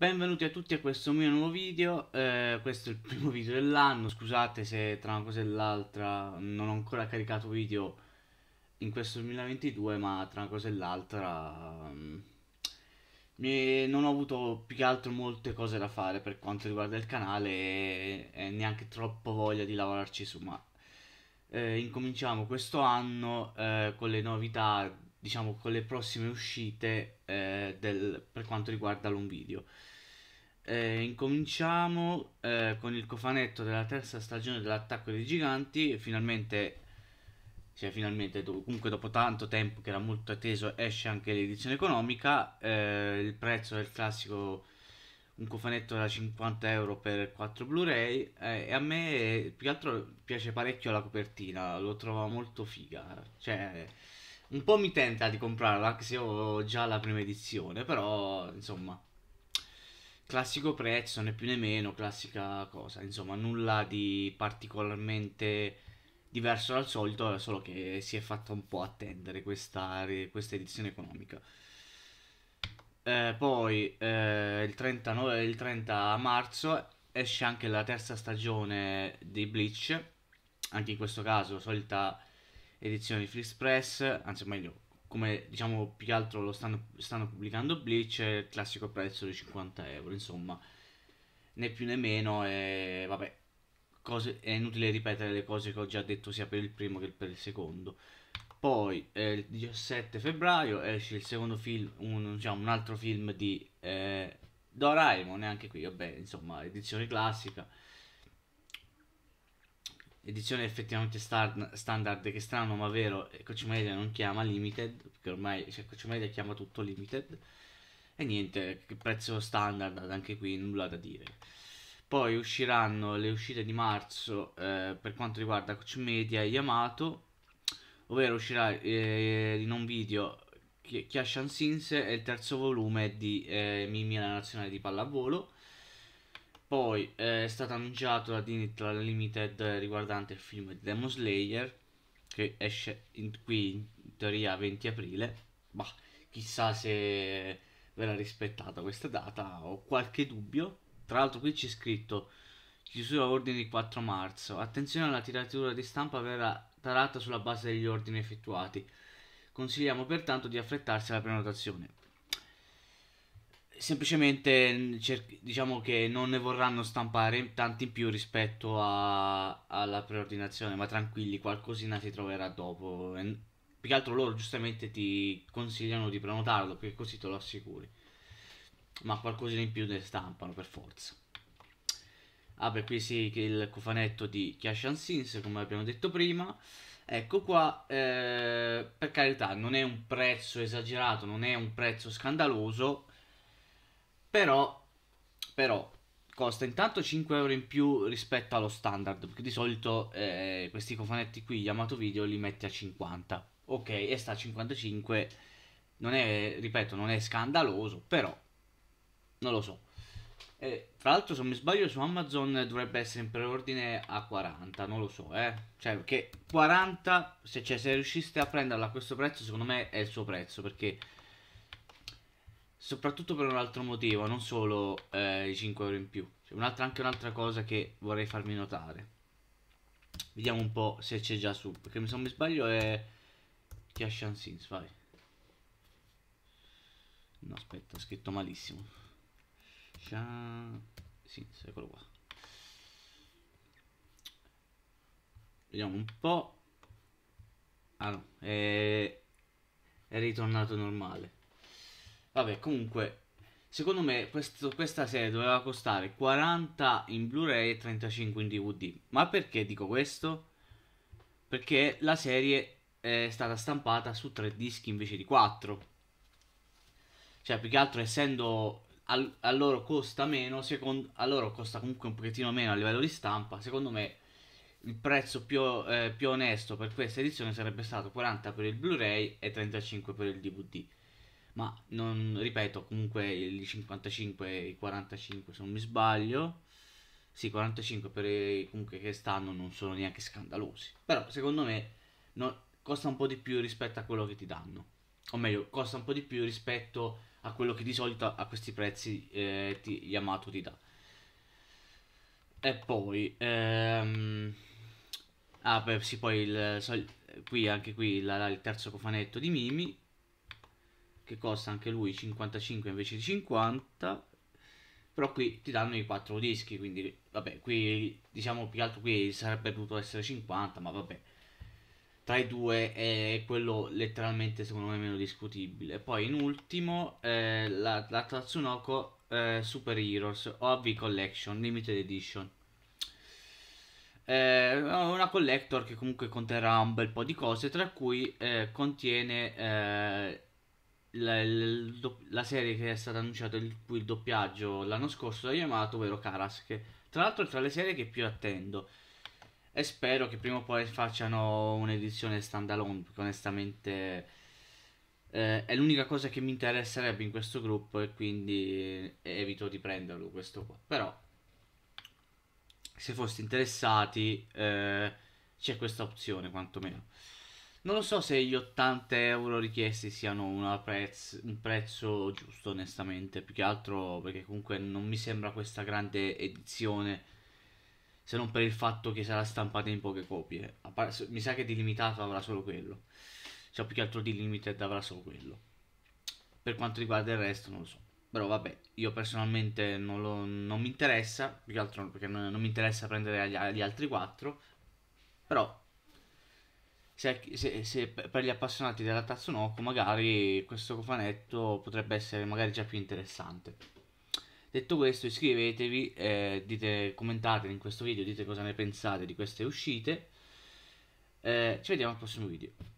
Benvenuti a tutti a questo mio nuovo video, eh, questo è il primo video dell'anno, scusate se tra una cosa e l'altra non ho ancora caricato video in questo 2022 ma tra una cosa e l'altra um, non ho avuto più che altro molte cose da fare per quanto riguarda il canale e, e neanche troppo voglia di lavorarci su ma eh, incominciamo questo anno eh, con le novità diciamo con le prossime uscite eh, del, per quanto riguarda l'home video. Eh, incominciamo eh, con il cofanetto della terza stagione dell'attacco dei giganti. Finalmente, cioè finalmente, do, comunque dopo tanto tempo che era molto atteso, esce anche l'edizione economica. Eh, il prezzo del classico un cofanetto da 50 euro per 4 Blu-ray. Eh, e a me più che altro piace parecchio la copertina, lo trovo molto figa. Cioè, un po' mi tenta di comprarla, anche se ho già la prima edizione, però insomma, classico prezzo, né più né meno, classica cosa, insomma, nulla di particolarmente diverso dal solito, solo che si è fatta un po' attendere questa, questa edizione economica. Eh, poi eh, il, 39, il 30 marzo esce anche la terza stagione di Bleach, anche in questo caso solita edizioni Freeze Press, anzi meglio, come diciamo più che altro lo stanno, stanno pubblicando Bleach, il classico prezzo di 50 euro, insomma, né più né meno, e vabbè, cose, è inutile ripetere le cose che ho già detto sia per il primo che per il secondo. Poi eh, il 17 febbraio esce il secondo film, un, diciamo, un altro film di eh, Doraemon, anche qui, vabbè, insomma, edizione classica edizione effettivamente star- standard che strano ma vero Coach Media non chiama limited perché ormai cioè, Coach Media chiama tutto limited e niente prezzo standard anche qui nulla da dire poi usciranno le uscite di marzo eh, per quanto riguarda Coach Media e Yamato ovvero uscirà eh, in un video Chiashan Sinse e il terzo volume di eh, Mimmi la nazionale di pallavolo poi eh, è stata annunciata la Dinitla Limited riguardante il film Demon Slayer, che esce in, qui in teoria 20 aprile, ma chissà se verrà rispettata questa data, ho qualche dubbio. Tra l'altro qui c'è scritto chiusura ordine 4 marzo, attenzione alla tiratura di stampa verrà tarata sulla base degli ordini effettuati, consigliamo pertanto di affrettarsi alla prenotazione semplicemente cer- diciamo che non ne vorranno stampare tanti in più rispetto a- alla preordinazione, ma tranquilli, qualcosina si troverà dopo. E- più che altro loro giustamente ti consigliano di prenotarlo perché così te lo assicuri. Ma qualcosina in più ne stampano per forza. Ah, beh, qui sì il cofanetto di Cash and Sins, come abbiamo detto prima. Ecco qua, eh, per carità, non è un prezzo esagerato, non è un prezzo scandaloso, però, però costa intanto 5 euro in più rispetto allo standard, perché di solito eh, questi cofanetti qui Yamato Video li metti a 50. Ok, e sta a 55. Non è, ripeto, non è scandaloso, però non lo so. Eh, tra l'altro, se non mi sbaglio, su Amazon dovrebbe essere in preordine a 40, non lo so, eh. Cioè, perché 40, se, cioè, se riusciste a prenderla a questo prezzo, secondo me è il suo prezzo, perché Soprattutto per un altro motivo, non solo eh, i 5 euro in più. C'è cioè, un'altra, anche un'altra cosa che vorrei farmi notare. Vediamo un po' se c'è già su. Perché se non mi sbaglio è Cash and Sins, vai. No, aspetta, ho scritto malissimo. Shan... Sins, eccolo qua. Vediamo un po'. Ah no, è, è ritornato normale. Vabbè, comunque, secondo me questo, questa serie doveva costare 40 in Blu-ray e 35 in DVD. Ma perché dico questo? Perché la serie è stata stampata su tre dischi invece di quattro. Cioè, più che altro essendo al, a loro costa meno, secondo, a loro costa comunque un pochettino meno a livello di stampa, secondo me il prezzo più, eh, più onesto per questa edizione sarebbe stato 40 per il Blu-ray e 35 per il DVD ma non ripeto comunque i 55 e i 45 se non mi sbaglio sì 45 per i, comunque che stanno non sono neanche scandalosi però secondo me no, costa un po' di più rispetto a quello che ti danno o meglio costa un po' di più rispetto a quello che di solito a questi prezzi eh, ti, Yamato ti dà e poi ehm... ah beh sì poi il, qui anche qui la, il terzo cofanetto di Mimi che costa anche lui 55 invece di 50 però qui ti danno i 4 dischi quindi vabbè qui diciamo più che altro qui sarebbe potuto essere 50 ma vabbè tra i due è quello letteralmente secondo me meno discutibile poi in ultimo eh, la, la Tatsunoko eh, Super Heroes OAV Collection Limited Edition eh, una collector che comunque conterrà un bel po' di cose tra cui eh, contiene eh, la, la, la, serie che è stata annunciata il, il doppiaggio l'anno scorso da Yamato, ovvero Karas, che tra l'altro è tra le serie che più attendo. E spero che prima o poi facciano un'edizione standalone, perché onestamente eh, è l'unica cosa che mi interesserebbe in questo gruppo e quindi eh, evito di prenderlo questo qua. Però se foste interessati eh, c'è questa opzione quantomeno. Non lo so se gli 80 euro richiesti siano prez un prezzo giusto, onestamente. Più che altro perché comunque non mi sembra questa grande edizione. Se non per il fatto che sarà stampata in poche copie. Mi sa che di limitato avrà solo quello. Cioè, più che altro di limited avrà solo quello. Per quanto riguarda il resto, non lo so. Però vabbè, io personalmente non, lo, non mi interessa. Più che altro perché non, non mi interessa prendere gli, gli altri 4. Però se, se, se per gli appassionati della Tatsunoko magari questo cofanetto potrebbe essere magari già più interessante. Detto questo iscrivetevi, eh, dite, commentate in questo video, dite cosa ne pensate di queste uscite. Eh, ci vediamo al prossimo video.